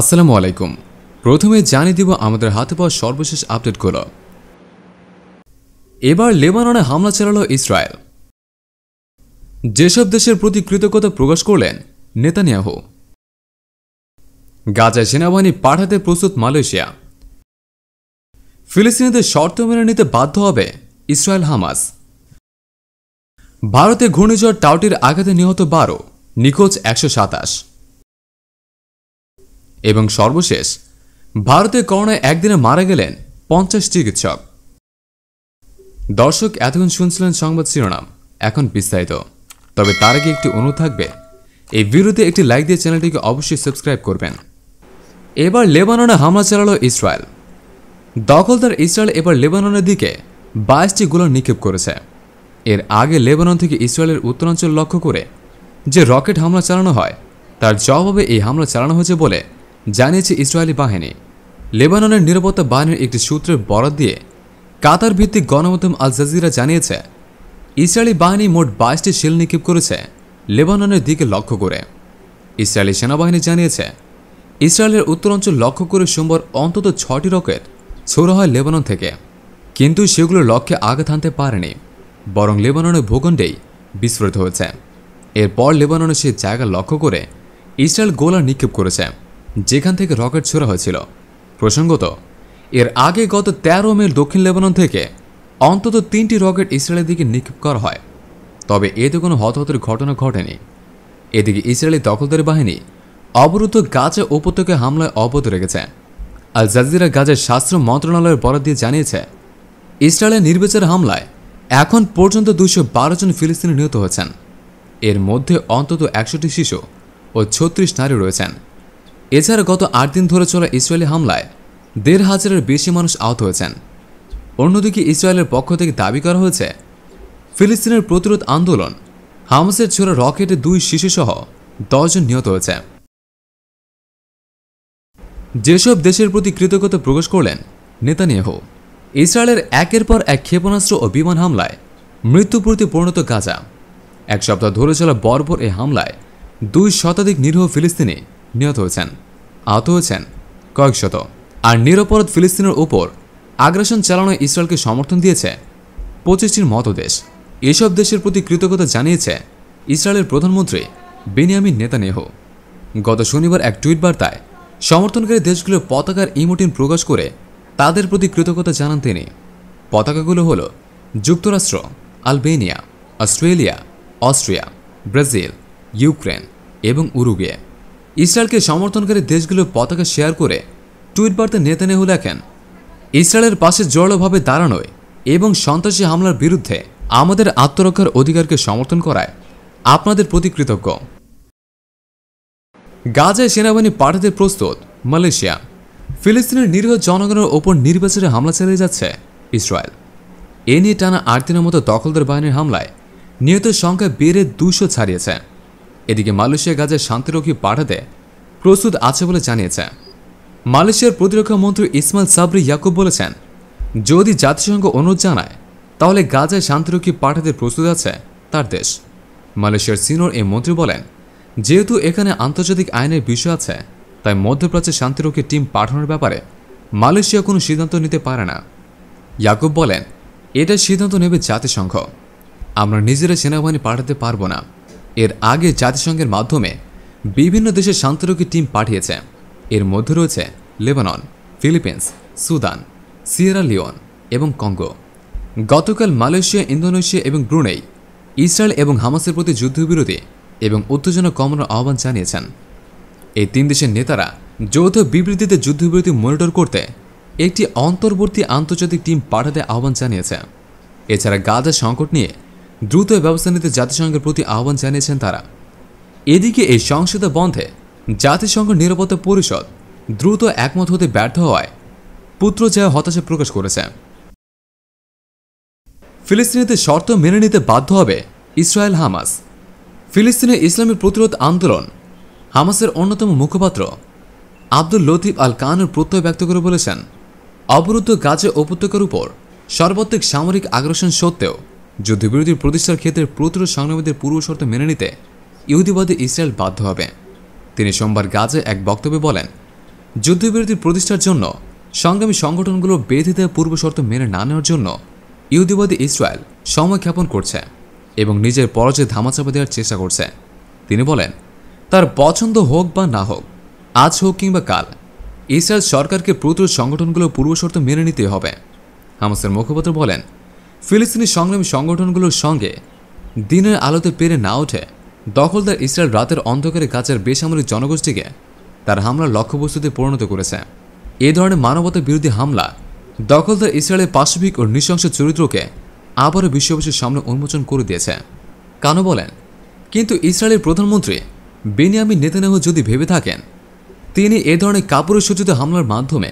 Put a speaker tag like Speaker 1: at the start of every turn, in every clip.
Speaker 1: আসসালামু আলাইকুম প্রথমে জানিয়ে দিব আমাদের হাতে পাওয়া সর্বশেষ আপডেটগুলো এবার লেবাননে হামলা চালালো ইসরায়েল যেসব দেশের প্রতি কৃতজ্ঞতা প্রকাশ করলেন নেতানিয়াহু গাজায় সেনাবাহিনী পাঠাতে প্রস্তুত মালয়েশিয়া ফিলিস্তিনিদের শর্ত মেনে নিতে বাধ্য হবে ইসরায়েল হামাস ভারতে ঘূর্ণিঝড় টাউটির আঘাতে নিহত বারো নিখোঁজ একশো সাতাশ এবং সর্বশেষ ভারতে করোনায় একদিনে মারা গেলেন পঞ্চাশ চিকিৎসক দর্শক এতক্ষণ শুনছিলেন সংবাদ শিরোনাম এখন বিস্তারিত তবে তার আগে একটি অনুরোধ থাকবে এই ভিডিওতে একটি লাইক দিয়ে চ্যানেলটিকে অবশ্যই সাবস্ক্রাইব করবেন এবার লেবাননে হামলা চালাল ইসরায়েল দখলদার ইসরায়েল এবার লেবাননের দিকে বাইশটি গোলা নিক্ষেপ করেছে এর আগে লেবানন থেকে ইসরায়েলের উত্তরাঞ্চল লক্ষ্য করে যে রকেট হামলা চালানো হয় তার জবাবে এই হামলা চালানো হয়েছে বলে জানিয়েছে ইসরায়েলি বাহিনী লেবাননের নিরাপত্তা বাহিনীর একটি সূত্রের বরাদ দিয়ে কাতার ভিত্তিক গণমাধ্যম আল জাজিরা জানিয়েছে ইসরায়েলি বাহিনী মোট বাইশটি শিল নিক্ষেপ করেছে লেবাননের দিকে লক্ষ্য করে ইসরায়েলি সেনাবাহিনী জানিয়েছে ইসরায়েলের উত্তরাঞ্চল লক্ষ্য করে সোমবার অন্তত ছটি রকেট ছোড়ো হয় লেবানন থেকে কিন্তু সেগুলো লক্ষ্যে আঘাত আনতে পারেনি বরং লেবাননের ভূখণ্ডেই বিস্ফোরিত হয়েছে এরপর লেবাননের সেই জায়গা লক্ষ্য করে ইসরায়েল গোলা নিক্ষেপ করেছে যেখান থেকে রকেট ছোড়া হয়েছিল প্রসঙ্গত এর আগে গত ১৩ মে দক্ষিণ লেবানন থেকে অন্তত তিনটি রকেট ইসরায়েলের দিকে নিক্ষেপ করা হয় তবে এতে কোনো হতাহতের ঘটনা ঘটেনি এদিকে ইসরায়েলি দখলদারি বাহিনী অবরুদ্ধ গাজা উপত্যকে হামলায় অবত রেখেছে আল জাজিরা গাজার স্বাস্থ্য মন্ত্রণালয়ের বরাদ দিয়ে জানিয়েছে ইসরায়েলের নির্বিচার হামলায় এখন পর্যন্ত দুশো বারো জন ফিলিস্তিনি নিহত হয়েছেন এর মধ্যে অন্তত একশোটি শিশু ও ছত্রিশ নারী রয়েছেন এছাড়া গত আট দিন ধরে চলা ইসরায়েলি হামলায় দেড় হাজারের বেশি মানুষ আহত হয়েছেন অন্যদিকে ইসরায়েলের পক্ষ থেকে দাবি করা হয়েছে ফিলিস্তিনের প্রতিরোধ আন্দোলন হামাসের ছোড়া রকেটে দুই শিশুসহ দশজন নিহত হয়েছে যেসব দেশের প্রতি কৃতজ্ঞতা প্রকাশ করলেন নেতানিয়াহু ইসরায়েলের একের পর এক ক্ষেপণাস্ত্র ও বিমান হামলায় প্রতি পরিণত গাজা এক সপ্তাহ ধরে চলা বর্বর এই হামলায় দুই শতাধিক নিরীহ ফিলিস্তিনি নিহত হয়েছেন আহত হয়েছেন কয়েকশত আর নিরপরাধ ফিলিস্তিনের ওপর আগ্রাসন চালানোয় ইসরায়েলকে সমর্থন দিয়েছে পঁচিশটির মতো দেশ এসব দেশের প্রতি কৃতজ্ঞতা জানিয়েছে ইসরায়েলের প্রধানমন্ত্রী বেনিয়ামিন নেতানেহ গত শনিবার এক টুইট বার্তায় সমর্থনকারী দেশগুলোর পতাকার ইমোটিন প্রকাশ করে তাদের প্রতি কৃতজ্ঞতা জানান তিনি পতাকাগুলো হল যুক্তরাষ্ট্র Albania Australia Austria Brazil Ukraine এবং উরুগুয়ে ইসরায়েলকে সমর্থনকারী দেশগুলোর পতাকা শেয়ার করে টুইট বার্তা নেতানেহু লেখেন ইসরায়েলের পাশে জোরালোভাবে দাঁড়ানোয় এবং সন্ত্রাসী হামলার বিরুদ্ধে আমাদের আত্মরক্ষার অধিকারকে সমর্থন করায় আপনাদের প্রতি কৃতজ্ঞ গাজায় সেনাবাহিনী পাঠাতে প্রস্তুত মালয়েশিয়া ফিলিস্তিনের নিরীহ জনগণের ওপর নির্বাচনে হামলা চালিয়ে যাচ্ছে ইসরায়েল এ নিয়ে টানা আট দিনের মতো দখলদার বাহিনীর হামলায় নিহত সংখ্যা বেড়ে দুশো ছাড়িয়েছে এদিকে মালয়েশিয়া গাজায় শান্তিরক্ষী পাঠাতে প্রস্তুত আছে বলে জানিয়েছে মালয়েশিয়ার প্রতিরক্ষা মন্ত্রী ইসমাইল সাবরি ইয়াকুব বলেছেন যদি জাতিসংঘ অনুরোধ জানায় তাহলে গাজায় শান্তিরক্ষী পাঠাতে প্রস্তুত আছে তার দেশ মালয়েশিয়ার সিনোর এই মন্ত্রী বলেন যেহেতু এখানে আন্তর্জাতিক আইনের বিষয় আছে তাই মধ্যপ্রাচ্যে শান্তিরক্ষী টিম পাঠানোর ব্যাপারে মালয়েশিয়া কোনো সিদ্ধান্ত নিতে পারে না ইয়াকুব বলেন এটা সিদ্ধান্ত নেবে জাতিসংঘ আমরা নিজেরা সেনাবাহিনী পাঠাতে পারবো না এর আগে জাতিসংঘের মাধ্যমে বিভিন্ন দেশে শান্তিরক্ষী টিম পাঠিয়েছে এর মধ্যে রয়েছে Lebanon Philippines Sudan Sierra Leone এবং কঙ্গো গতকাল মালয়েশিয়া ইন্দোনেশিয়া এবং ব্রুনেই ইসরায়েল এবং হামাসের প্রতি যুদ্ধবিরতি এবং উত্তেজনা কমানোর আহ্বান জানিয়েছেন এই তিন দেশের নেতারা যৌথ বিবৃতিতে যুদ্ধবিরতি মনিটর করতে একটি অন্তর্বর্তী আন্তর্জাতিক টিম পাঠাতে আহ্বান জানিয়েছে এছাড়া গাজা সংকট নিয়ে দ্রুত ব্যবস্থা নিতে জাতিসংঘের প্রতি আহ্বান জানিয়েছেন তারা এদিকে এই সংসদ বন্ধে জাতিসংঘ নিরাপত্তা পরিষদ দ্রুত একমত হতে ব্যর্থ হওয়ায় পুত্র যা হতাশা প্রকাশ করেছে ফিলিস্তিনিদের শর্ত মেনে নিতে বাধ্য হবে ইসরায়েল হামাস ফিলিস্তিনের ইসলামী প্রতিরোধ আন্দোলন হামাসের অন্যতম মুখপাত্র আব্দুল লতিফ আল কানুর প্রত্যয় ব্যক্ত করে বলেছেন অবরুদ্ধ গাজে উপত্যকার উপর সর্বত্রিক সামরিক আগ্রাসন সত্ত্বেও যুদ্ধবিরোধী প্রতিষ্ঠার ক্ষেত্রে প্রতিরোধ সংগ্রামীদের শর্ত মেনে নিতে ইহুদিবাদে ইসরায়েল বাধ্য হবে তিনি সোমবার গাজে এক বক্তব্যে বলেন যুদ্ধবিরতি প্রতিষ্ঠার জন্য সংগ্রামী সংগঠনগুলো বেঁধে দেওয়া শর্ত মেনে না নেওয়ার জন্য ইহুদিবাদী ইসরায়েল সময় খ্যাপন করছে এবং নিজের পরাজয় ধামাচাপা দেওয়ার চেষ্টা করছে তিনি বলেন তার পছন্দ হোক বা না হোক আজ হোক কিংবা কাল ইসরায়েল সরকারকে প্রতিরোধ সংগঠনগুলো পূর্বশর্ত মেনে নিতে হবে হামাসের মুখপাত্র বলেন ফিলিস্তিনি সংগ্রামী সংগঠনগুলোর সঙ্গে দিনের আলোতে পেরে না ওঠে দখলদার ইসরায়েল রাতের অন্ধকারে গাজার বেসামরিক জনগোষ্ঠীকে তার হামলার লক্ষ্যবস্তুতে পরিণত করেছে এ ধরনের মানবতা বিরোধী হামলা দখলদার ইসরায়েলের পাশবিক ও নৃশংস চরিত্রকে আবারও বিশ্ববাসীর সামনে উন্মোচন করে দিয়েছে কানো বলেন কিন্তু ইসরায়েলের প্রধানমন্ত্রী বেনিয়ামিন নেতানেহ যদি ভেবে থাকেন তিনি এ ধরনের সূচিত হামলার মাধ্যমে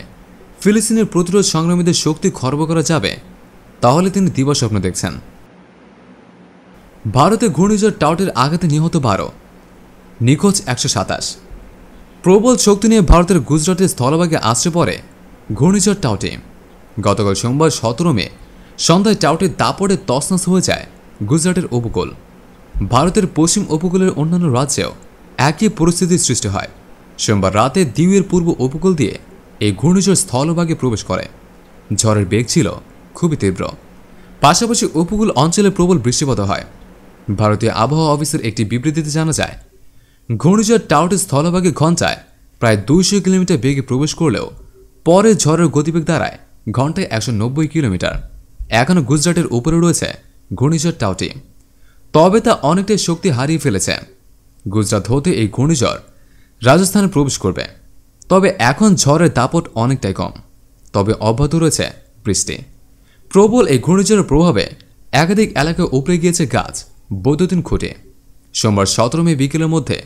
Speaker 1: ফিলিস্তিনের প্রতিরোধ সংগ্রামীদের শক্তি খর্ব করা যাবে তাহলে তিনি দিবাস্বপ্ন দেখছেন ভারতে ঘূর্ণিঝড় টাউটের আঘাতে নিহত বারো নিখোঁজ একশো সাতাশ প্রবল শক্তি নিয়ে ভারতের গুজরাটের স্থলভাগে আসছে পড়ে ঘূর্ণিঝড় টাউটে গতকাল সোমবার সতেরো মে সন্ধ্যায় টাউটের দাপটে তসনাস হয়ে যায় গুজরাটের উপকূল ভারতের পশ্চিম উপকূলের অন্যান্য রাজ্যেও একই পরিস্থিতির সৃষ্টি হয় সোমবার রাতে দিউয়ের পূর্ব উপকূল দিয়ে এই ঘূর্ণিঝড় স্থলভাগে প্রবেশ করে ঝড়ের বেগ ছিল খুবই তীব্র পাশাপাশি উপকূল অঞ্চলে প্রবল বৃষ্টিপাত হয় ভারতীয় আবহাওয়া অফিসের একটি বিবৃতিতে জানা যায় ঘূর্ণিঝড় টাউটি স্থলভাগে ঘন্টায় প্রায় দুইশো কিলোমিটার বেগে প্রবেশ করলেও পরে ঝড়ের গতিবেগ দাঁড়ায় ঘন্টায় একশো নব্বই কিলোমিটার এখনও গুজরাটের উপরে রয়েছে ঘূর্ণিঝড় টাউটি তবে তা অনেকটাই শক্তি হারিয়ে ফেলেছে গুজরাট হতে এই ঘূর্ণিঝড় রাজস্থানে প্রবেশ করবে তবে এখন ঝড়ের দাপট অনেকটাই কম তবে অব্যাহত রয়েছে বৃষ্টি প্রবল এই ঘূর্ণিঝড়ের প্রভাবে একাধিক এলাকায় উপড়ে গিয়েছে গাছ বৈদ্যুতিন খুঁটে সোমবার সতেরো মে বিকেলের মধ্যে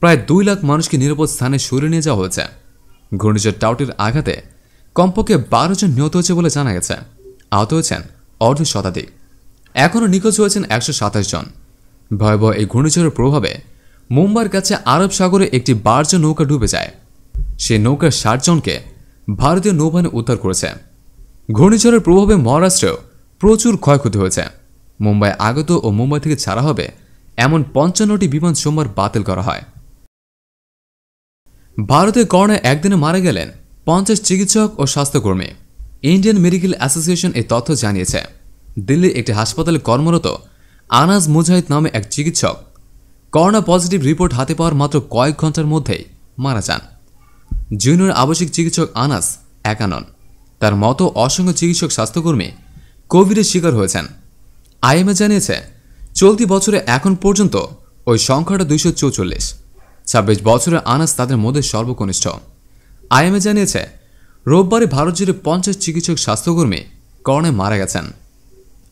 Speaker 1: প্রায় দুই লাখ মানুষকে নিরাপদ স্থানে সরিয়ে নিয়ে যাওয়া হয়েছে ঘূর্ণিঝড় টাউটির আঘাতে কমপক্ষে বারো জন নিহত হয়েছে বলে জানা গেছে আহত হয়েছেন অর্ধ শতাধিক এখনও নিখোঁজ হয়েছেন একশো সাতাশ জন ভয়াবহ এই ঘূর্ণিঝড়ের প্রভাবে মুম্বাইয়ের কাছে আরব সাগরে একটি বারজন নৌকা ডুবে যায় সে নৌকার ষাট জনকে ভারতীয় নৌবাহিনী উদ্ধার করেছে ঘূর্ণিঝড়ের প্রভাবে মহারাষ্ট্রেও প্রচুর ক্ষয়ক্ষতি হয়েছে মুম্বাই আগত ও মুম্বাই থেকে ছাড়া হবে এমন পঞ্চান্নটি বিমান সোমবার বাতিল করা হয় ভারতে করোনা একদিনে মারা গেলেন পঞ্চাশ চিকিৎসক ও স্বাস্থ্যকর্মী ইন্ডিয়ান মেডিকেল অ্যাসোসিয়েশন এই তথ্য জানিয়েছে দিল্লির একটি হাসপাতালে কর্মরত আনাজ মুজাহিদ নামে এক চিকিৎসক করোনা পজিটিভ রিপোর্ট হাতে পাওয়ার মাত্র কয়েক ঘন্টার মধ্যেই মারা যান জুনিয়র আবশ্যিক চিকিৎসক আনাস একানন তার মতো অসংখ্য চিকিৎসক স্বাস্থ্যকর্মী কোভিডের শিকার হয়েছেন আইএমএ জানিয়েছে চলতি বছরে এখন পর্যন্ত ওই সংখ্যাটা দুইশো চৌচল্লিশ ছাব্বিশ বছরের আনাস তাদের মধ্যে সর্বকনিষ্ঠ আইএমএ জানিয়েছে রোববারে ভারত জুড়ে পঞ্চাশ চিকিৎসক স্বাস্থ্যকর্মী করোনায় মারা গেছেন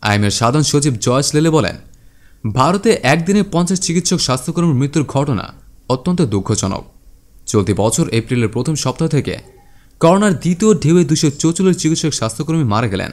Speaker 1: আইএমের সাধারণ সচিব জয়স লেলে বলেন ভারতে একদিনে পঞ্চাশ চিকিৎসক স্বাস্থ্যকর্মীর মৃত্যুর ঘটনা অত্যন্ত দুঃখজনক চলতি বছর এপ্রিলের প্রথম সপ্তাহ থেকে করোনার দ্বিতীয় ঢেউয়ে দুশো চৌচল্লিশ চিকিৎসক স্বাস্থ্যকর্মী মারা গেলেন